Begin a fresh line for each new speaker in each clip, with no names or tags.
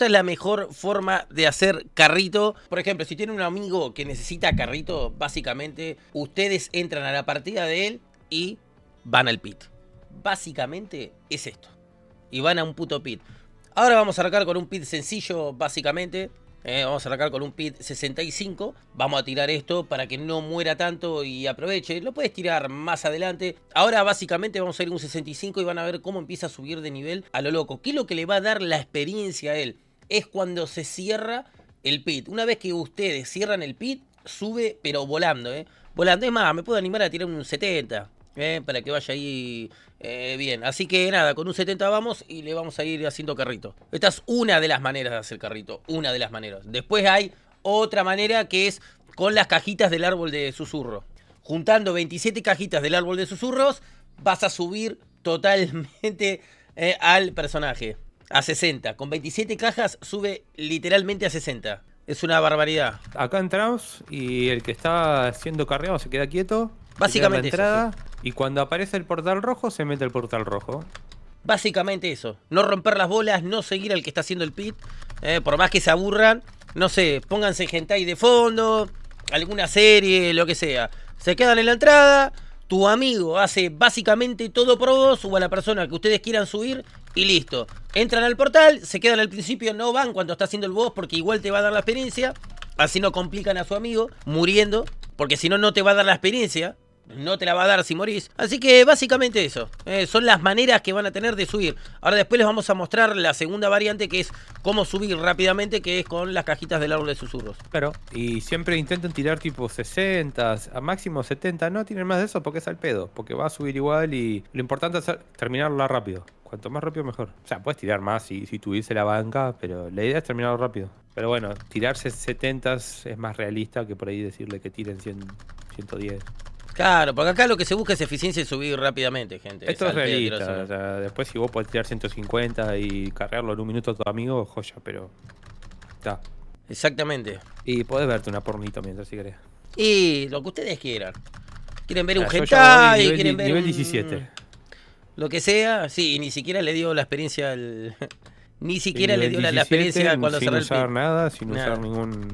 Esta es la mejor forma de hacer carrito. Por ejemplo, si tiene un amigo que necesita carrito, básicamente ustedes entran a la partida de él y van al pit. Básicamente es esto. Y van a un puto pit. Ahora vamos a arrancar con un pit sencillo, básicamente. ¿eh? vamos a arrancar con un pit 65. Vamos a tirar esto para que no muera tanto y aproveche. Lo puedes tirar más adelante. Ahora básicamente vamos a ir un 65 y van a ver cómo empieza a subir de nivel a lo loco. ¿Qué es lo que le va a dar la experiencia a él? es cuando se cierra el pit. Una vez que ustedes cierran el pit, sube, pero volando, ¿eh? Volando. Es más, me puedo animar a tirar un 70. Eh, para que vaya ahí eh, bien. Así que nada, con un 70 vamos y le vamos a ir haciendo carrito. Esta es una de las maneras de hacer carrito, una de las maneras. Después hay otra manera que es con las cajitas del árbol de susurro. Juntando 27 cajitas del árbol de susurros, vas a subir totalmente eh, al personaje. A 60. Con 27 cajas sube literalmente a 60. Es una
barbaridad. Acá entramos y el que está haciendo cargado se queda quieto. Básicamente entrada, Y cuando aparece el portal rojo, se mete el portal rojo.
Básicamente eso. No romper las bolas, no seguir al que está haciendo el pit. Eh, por más que se aburran, no sé, pónganse gente ahí de fondo, alguna serie, lo que sea. Se quedan en la entrada, tu amigo hace básicamente todo pro vos, a la persona que ustedes quieran subir, y listo. Entran al portal, se quedan al principio, no van cuando está haciendo el boss porque igual te va a dar la experiencia. Así no complican a su amigo muriendo, porque si no, no te va a dar la experiencia. No te la va a dar si morís. Así que básicamente eso. Eh, son las maneras que van a tener de subir. Ahora después les vamos a mostrar la segunda variante que es cómo subir rápidamente, que es con las cajitas del árbol de susurros.
Claro. Y siempre intenten tirar tipo 60, a máximo 70. No tienen más de eso porque es al pedo. Porque va a subir igual y lo importante es terminarla rápido cuanto más rápido mejor. O sea, puedes tirar más si, si tuviese la banca, pero la idea es terminarlo rápido. Pero bueno, tirarse 70 es más realista que por ahí decirle que tiren 100, 110.
Claro, porque acá lo que se busca es eficiencia y subir rápidamente, gente. Esto es realista. O
sea, después si vos podés tirar 150 y cargarlo en un minuto a tu amigo, joya, pero... Está. Exactamente. Y podés verte una pornita mientras si querés.
Y lo que ustedes quieran. Quieren ver un un y quieren ver... Nivel 17. Lo que sea, sí, ni siquiera le dio la experiencia al... ni siquiera le dio la, experiencia cuando sin usar nada, sin usar
ningún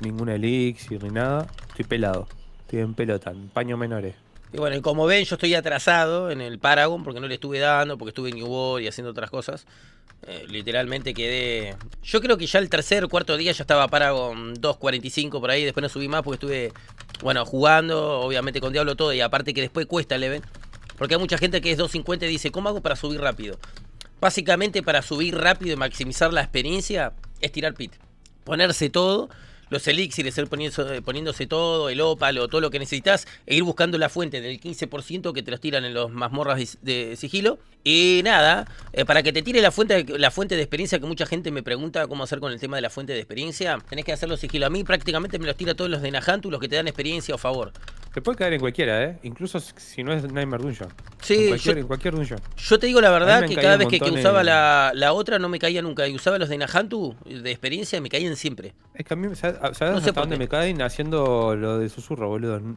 ningún elixir ni nada. Estoy pelado. Estoy en pelota, en paños menores.
Y bueno, como ven, yo estoy atrasado en el Paragon porque no le estuve dando, porque estuve en New World y haciendo otras cosas. Eh, literalmente quedé. Yo creo que ya el tercer o cuarto día ya estaba Paragon 2.45 por ahí. Después no subí más porque estuve, bueno, jugando, obviamente con Diablo todo. Y aparte que después cuesta el evento. Porque hay mucha gente que es 250 y dice, ¿cómo hago para subir rápido? Básicamente para subir rápido y maximizar la experiencia es tirar pit. Ponerse todo, los elixires, ir eh, poniéndose, todo, el ópalo, todo lo que necesitas, e ir buscando la fuente del 15% que te los tiran en los mazmorras de, sigilo. Y nada, eh, para que te tire la fuente, la fuente de experiencia, que mucha gente me pregunta cómo hacer con el tema de la fuente de experiencia, tenés que hacerlo sigilo. A mí prácticamente me los tira todos los de Nahantu, los que te dan experiencia o favor.
Te puede caer en cualquiera, ¿eh? Incluso si no es Nightmare Dungeon. Sí, en cualquier, dungeon.
Yo te digo la verdad que cada vez que, usaba la, otra no me caía nunca. Y usaba los de Nahantu de experiencia me caían siempre. Es
que a mí, ¿sabes, dónde me caen? Haciendo lo de susurro, boludo, en,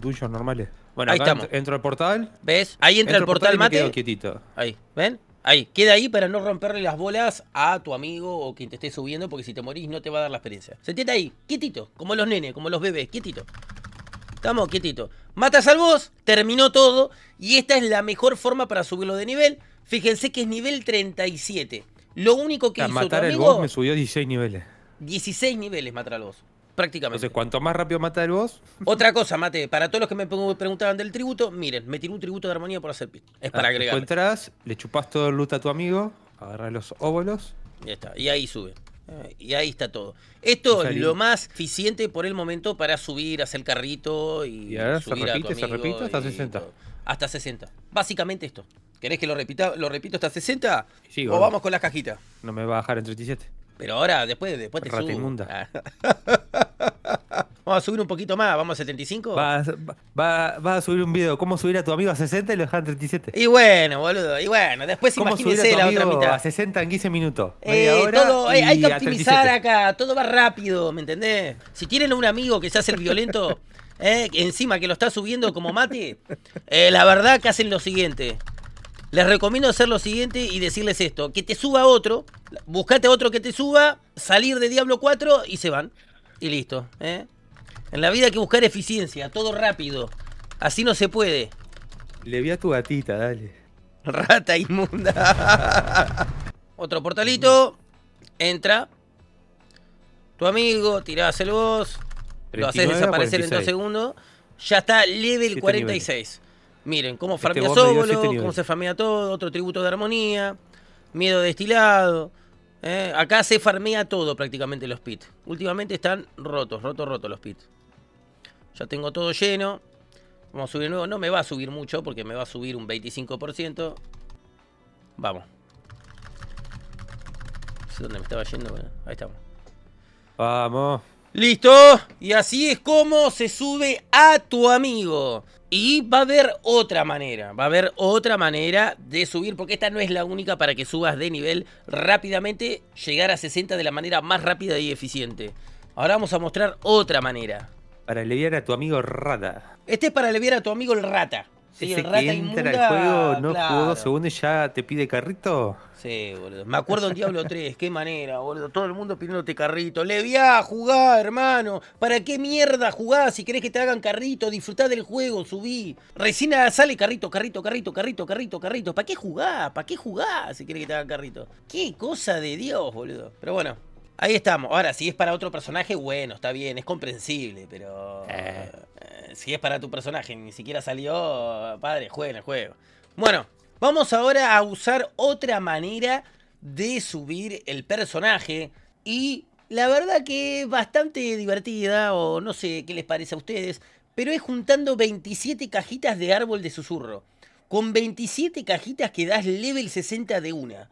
dungeons normales. Bueno, ahí estamos. Entro al portal.
¿Ves? Ahí entra el portal, mate. quietito. Ahí, ¿ven? Ahí, queda ahí para no romperle las bolas a tu amigo o quien te esté subiendo, porque si te morís no te va a dar la experiencia. Se ahí, quietito, como los nenes, como los bebés, quietito. Estamos quietito. Matas al boss, terminó todo. Y esta es la mejor forma para subirlo de nivel. Fíjense que es nivel 37. Lo único que ah, hizo matar al boss me
subió 16 niveles.
16 niveles matar al boss. Prácticamente. Entonces, cuanto más rápido mata el boss. Otra cosa, mate. Para todos los que me preguntaban del tributo, miren, me tiró un tributo de armonía por hacer pit. Es para ah, agregar.
Encuentras, le chupas todo el loot a tu amigo, agarras los óvulos.
Ya está. Y ahí sube. Eh, y ahí está todo. Esto es, lo más eficiente por el momento para subir, hacer el carrito y, ahora subir se repite, a se repite hasta 60. Hasta 60. Básicamente esto. ¿Querés que lo repita, lo repito hasta 60? Sí, o vamos. con las cajitas.
No me va a bajar en 37.
Pero ahora, después, después te Rata subo.
Ah.
Vamos a subir un poquito más, vamos a 75. Vas,
va, a subir un video, ¿cómo subir a tu amigo a 60 y lo dejan en 37? Y bueno, boludo, y
bueno, después ¿Cómo subir a la otra mitad. A
60 en 15 minutos. Eh, hay que optimizar
acá, todo va rápido, ¿me entendés? Si tienen un amigo que se hace el violento, eh, encima que lo está subiendo como mate, eh, la verdad que hacen lo siguiente. Les recomiendo hacer lo siguiente y decirles esto: que te suba otro, buscate otro que te suba, salir de Diablo 4 y se van y listo. ¿eh? En la vida hay que buscar eficiencia, todo rápido. Así no se puede. Le vi a tu gatita, dale. Rata inmunda. Otro portalito. Entra. Tu amigo, tirás el boss. Lo haces desaparecer en dos segundos. Ya está level 46. Miren, cómo este farmea solo cómo se farmea todo, otro tributo de armonía, miedo destilado. Eh, acá se farmea todo prácticamente los pits. Últimamente están rotos, rotos, rotos los pits. Ya tengo todo lleno. Vamos a subir nuevo. No me va a subir mucho porque me va a subir un 25%. Vamos. No sé dónde me estaba yendo. Bueno, ahí estamos. Vamos. Listo, y así es como se sube a tu amigo. Y va a haber otra manera, va a haber otra manera de subir, porque esta no es la única para que subas de nivel rápidamente, llegar a 60 de la manera más rápida y eficiente. Ahora vamos a mostrar otra manera. Para aliviar a tu amigo rata. Este es para aliviar a tu amigo el rata. Sí, Ese el entra al juego, no jugó dos
segundos y ya te pide carrito.
Sí, boludo. Me acuerdo en Diablo 3, qué manera, boludo. Todo el mundo pidiéndote carrito. a ah, jugá, hermano. ¿Para qué mierda jugás si querés que te hagan carrito? Disfrutá del juego, subí. Recién ah, sale carrito, carrito, carrito, carrito, carrito, carrito. ¿Para qué jugás? ¿Para qué jugás si querés que te hagan carrito? Qué cosa de Dios, boludo. Pero bueno, Ahí estamos. Ahora, si es para otro personaje, bueno, está bien, es comprensible, pero. Eh si es para tu personaje, ni siquiera salió, padre, juega el juego. Bueno, vamos ahora a usar otra manera de subir el personaje y la verdad que es bastante divertida o no sé qué les parece a ustedes, pero es juntando 27 cajitas de árbol de susurro. Con 27 cajitas que das level 60 de una.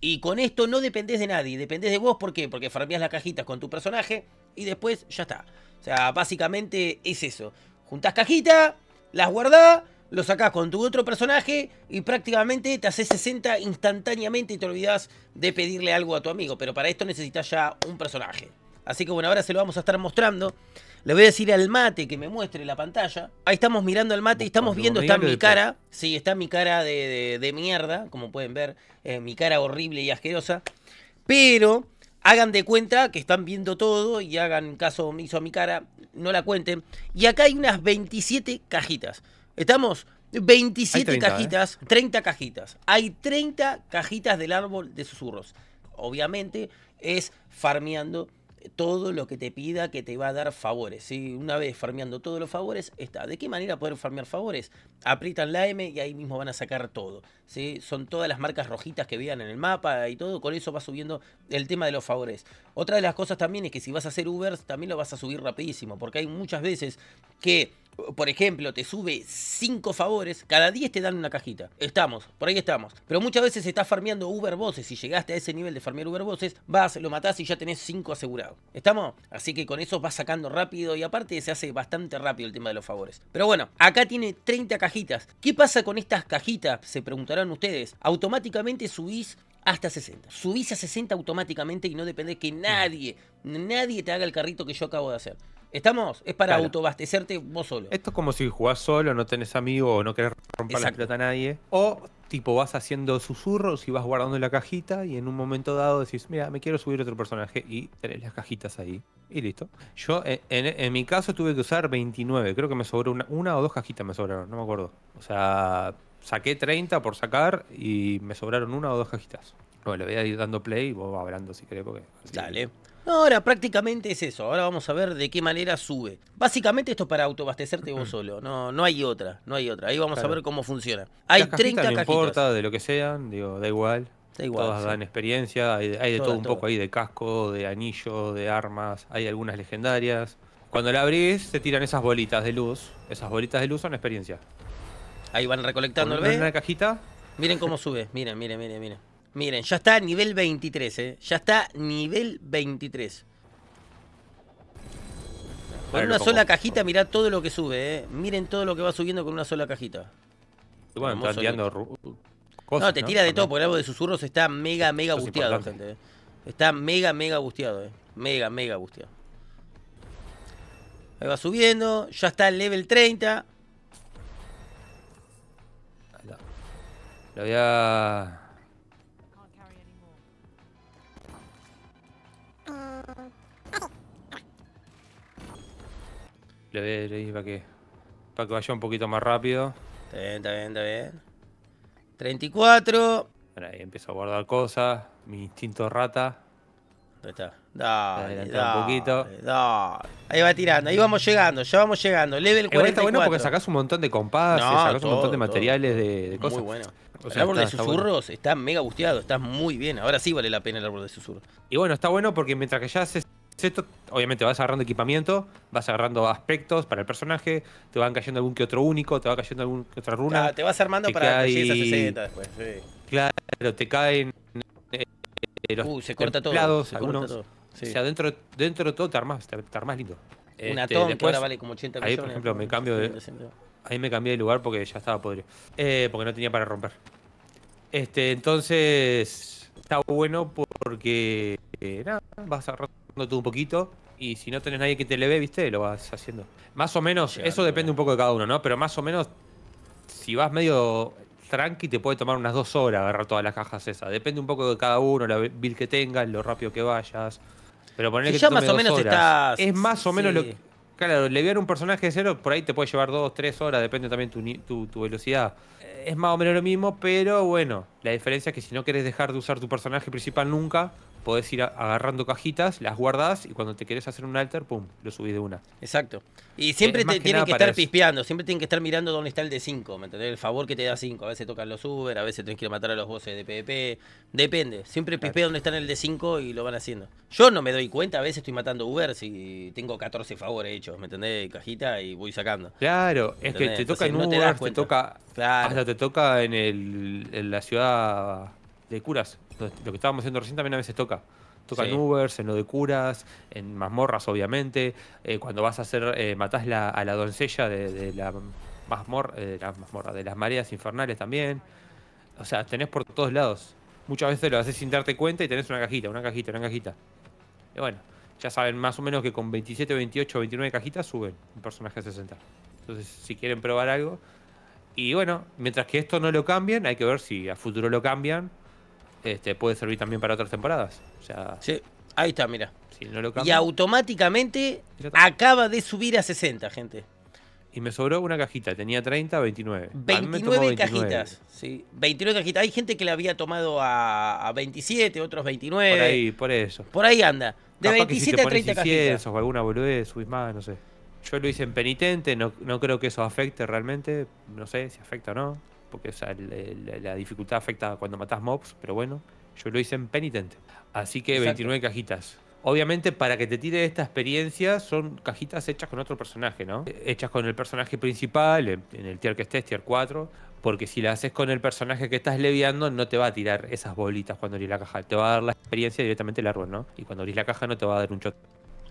Y con esto no dependés de nadie, dependés de vos, ¿por qué? Porque farmeás las cajitas con tu personaje y después ya está. O sea, básicamente es eso. Juntás cajita, las guardás, lo sacás con tu otro personaje y prácticamente te haces 60 instantáneamente y te olvidás de pedirle algo a tu amigo. Pero para esto necesitas ya un personaje. Así que bueno, ahora se lo vamos a estar mostrando. Le voy a decir al mate que me muestre la pantalla. Ahí estamos mirando al mate y estamos viendo, está mi cara. Sí, está mi cara de, de, mierda, como pueden ver. Eh, mi cara horrible y asquerosa. Pero hagan de cuenta que están viendo todo y hagan caso omiso a mi cara, no la cuenten. Y acá hay unas 27 cajitas. ¿Estamos? 27 cajitas, 30 ¿eh? cajitas. Hay 30 cajitas del árbol de susurros. Obviamente es farmeando todo lo que te pida que te va a dar favores. Una vez farmeando todos los favores, está. ¿De qué manera poder farmear favores? Aprietan la M y ahí mismo van a sacar todo. Son todas las marcas rojitas que vean en el mapa y todo. Con eso va subiendo el tema de los favores. Otra de las cosas también es que si vas a hacer Uber. también lo vas a subir rapidísimo. Porque hay muchas veces que por ejemplo, te sube 5 favores, cada 10 te dan una cajita. Estamos, por ahí estamos. Pero muchas veces estás farmeando Uber Bosses. Si llegaste a ese nivel de farmear Uber Bosses, vas, lo matás y ya tenés 5 asegurados. ¿Estamos? Así que con eso vas sacando rápido y aparte se hace bastante rápido el tema de los favores. Pero bueno, acá tiene 30 cajitas. ¿Qué pasa con estas cajitas? Se preguntarán ustedes. Automáticamente subís hasta 60. Subís a 60 automáticamente y no depende que nadie, nadie te haga el carrito que yo acabo de hacer. ¿Estamos? Es para autobastecerte
vos solo. Esto es como si jugás solo, no tenés amigo o no querés romper la pelota a nadie. O tipo vas haciendo susurros y vas guardando la cajita y en un momento dado decís, mira, me quiero subir otro personaje y tenés las cajitas ahí. Y listo. Yo en, mi caso tuve que usar 29, creo que me sobró una, o dos cajitas me sobraron, no me acuerdo. O sea, saqué 30 por sacar y me sobraron una o dos cajitas. Bueno, le voy a ir dando play y vos hablando si querés porque...
Dale. No, Ahora prácticamente es eso. Ahora vamos a ver de qué manera sube. Básicamente esto es para autoabastecerte vos solo. No, no hay otra, no hay otra. Ahí vamos a ver cómo funciona. Hay 30 no cajitas.
de lo que sean, digo, da igual. Da igual Todas dan experiencia, hay, de todo un poco ahí de casco, de anillo, de armas, hay algunas legendarias. Cuando la abrís, se tiran esas
bolitas de luz. Esas bolitas de luz son experiencia. Ahí van recolectando el una cajita. Miren cómo sube, miren, miren, miren, miren. Miren, ya está nivel 23, ¿eh? Ya está nivel 23. Con una sola cajita, mirá todo lo que sube, ¿eh? Miren todo lo que va subiendo con una sola cajita. bueno, No, te tira de todo, porque el árbol de susurros está mega, mega busteado, gente. Eh. Está mega, mega busteado, ¿eh? Mega, mega busteado. Ahí va subiendo, ya está el level 30.
Lo voy a... Le voy a ir para que, para que vaya un poquito más rápido. Está bien, está bien, está bien. 34. ahí empiezo a guardar cosas. Mi instinto rata.
Ahí está. Dale, dale, un poquito. Ahí va tirando, ahí vamos llegando, ya vamos llegando. Level 44. Está bueno porque sacás
un montón de compás. sacás un montón de materiales de, cosas. Muy bueno.
el árbol de susurros está, mega gusteado, está muy bien. Ahora sí vale la pena el árbol de susurros.
Y bueno, está bueno porque mientras que ya haces esto, obviamente vas agarrando equipamiento, vas agarrando aspectos para el personaje, te van cayendo algún que otro único, te va cayendo Algún que otra runa. Ah, te vas armando para a después, Claro, te caen eh, los uh, se corta todo, algunos. O sea, dentro, dentro de todo te armás, te, lindo. Una este, vale como 80 Ahí, por ejemplo, me cambio de, ahí me cambié de lugar porque ya estaba podrido. Eh, porque no tenía para romper. Este, entonces, está bueno porque eh, nada, vas a todo un poquito y si no tenés nadie que te le ve, viste, lo vas haciendo. Más o menos, eso depende un poco de cada uno, ¿no? Pero más o menos, si vas medio tranqui, te puede tomar unas dos horas agarrar todas las cajas esas. Depende un poco de cada uno, la build que tengas, lo rápido que vayas. Pero ponerle si que ya más o menos estás... Es más o menos lo que... Claro, leviar un personaje de cero por ahí te puede llevar dos, tres horas, depende también tu, velocidad. Es más o menos lo mismo, pero bueno, la diferencia es que si no quieres dejar de usar tu personaje principal nunca, podés ir agarrando cajitas, las guardas y cuando te querés hacer un alter, pum, lo subís de una. Exacto. Y siempre te, tienen que estar
pispeando, siempre tienen que estar mirando dónde está el de 5, ¿me entendés? El favor que te da 5. A veces tocan los Uber, a veces tenés que matar a los voces de PvP. Depende. Siempre pispea dónde está el de 5 y lo van haciendo. Yo no me doy cuenta, a veces estoy matando Uber si tengo 14 favores hechos, ¿me entendés? Cajita y voy sacando.
Claro, es que te toca en Uber, te, toca. Hasta te toca en, en la ciudad de curas. Lo que estábamos haciendo recién también a veces toca. Toca en Ubers, en lo de curas, en mazmorras, obviamente. Eh, cuando vas a hacer, eh, matás a la doncella de, eh, la mazmorra, de de las mareas infernales también. O sea, tenés por todos lados. Muchas veces lo haces sin darte cuenta y tenés una cajita, una cajita, una cajita. Y bueno, ya saben más o menos que con 27, 28, 29 cajitas suben un personaje a 60. Entonces, si quieren probar algo. Y bueno, mientras que esto no lo cambien, hay que ver si a futuro lo cambian este, puede servir también para otras temporadas. sea, sí, ahí está, mira. y
automáticamente acaba de subir a 60, gente.
Y me sobró una cajita, tenía 30, 29. 29, cajitas, sí.
29 cajitas. Hay gente que la había tomado a, 27, otros 29. Por ahí,
por eso. Por ahí anda. De 27 a 30 cajitas. O alguna boludez, subís más, no sé. Yo lo hice en penitente, no creo que eso afecte realmente. No sé si afecta o no porque sea, la dificultad afecta cuando matas mobs, pero bueno, yo lo hice en penitente Así que 29 cajitas. Obviamente, para que te tire esta experiencia, son cajitas hechas con otro personaje, ¿no? Hechas con el personaje principal, en el tier que estés, tier 4. Porque si la haces con el personaje que estás leviando, no te va a tirar esas bolitas cuando abrís la caja. Te va a dar la experiencia directamente la árbol, ¿no? Y cuando abrís la caja, no te va a dar un shot.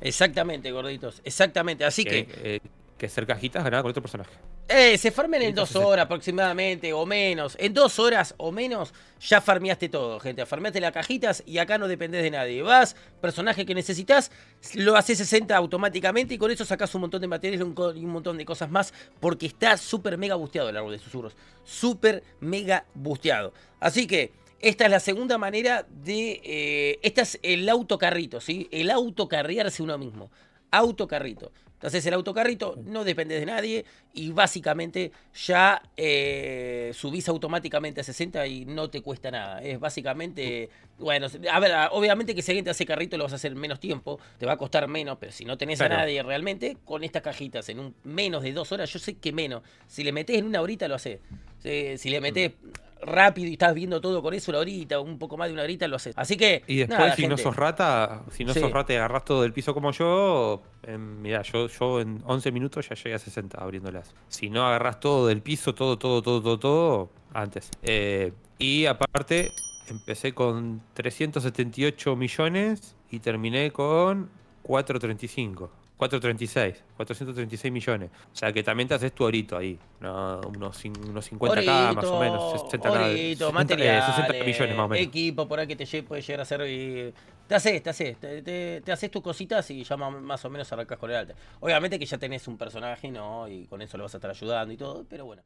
Exactamente, gorditos. Exactamente. Así que. Eh, que hacer cajitas con otro personaje.
Eh, se farmen en dos horas aproximadamente o menos. En dos horas o menos ya farmeaste todo, gente. Farmeaste las cajitas y acá no dependés de nadie. Vas, personaje que necesitas, lo haces 60 automáticamente y con eso sacas un montón de materiales y un montón de cosas más porque está súper mega busteado el árbol de susurros. Súper mega busteado. Así que... Esta es la segunda manera de... Eh, esta es el autocarrito, ¿sí? El autocarriarse uno mismo. Autocarrito. Entonces el autocarrito no depende de nadie y básicamente ya eh, subís automáticamente a 60 y no te cuesta nada. Es básicamente, bueno, a ver, obviamente que si alguien te hace carrito lo vas a hacer menos tiempo, te va a costar menos, pero si no tenés a nadie realmente, con estas cajitas en un menos de dos horas, yo sé que menos. Si le metés en una horita lo hace. Si, si le mm. metés rápido y estás viendo todo con eso la horita, un poco más de una horita lo haces. Así que. Y después, si no sos
rata, si no sos rata y agarras todo del piso como yo, eh, em, mira, yo, yo en 11 minutos ya llegué a 60 abriéndolas. Si no agarras todo del piso, todo, todo, todo, todo, todo, antes. Eh, y aparte, empecé con 378 millones y terminé con 435. 436, 436 millones. O sea que también te haces tu orito ahí. unos, unos 50k más o menos. 60, eh, millones más o menos.
Equipo por ahí que te puede llegar a hacer Te haces, te haces. Te, haces tus cositas y ya más o menos arrancas con el arte. Obviamente que ya tenés un personaje, ¿no? Y con eso lo vas a estar ayudando y todo, pero bueno.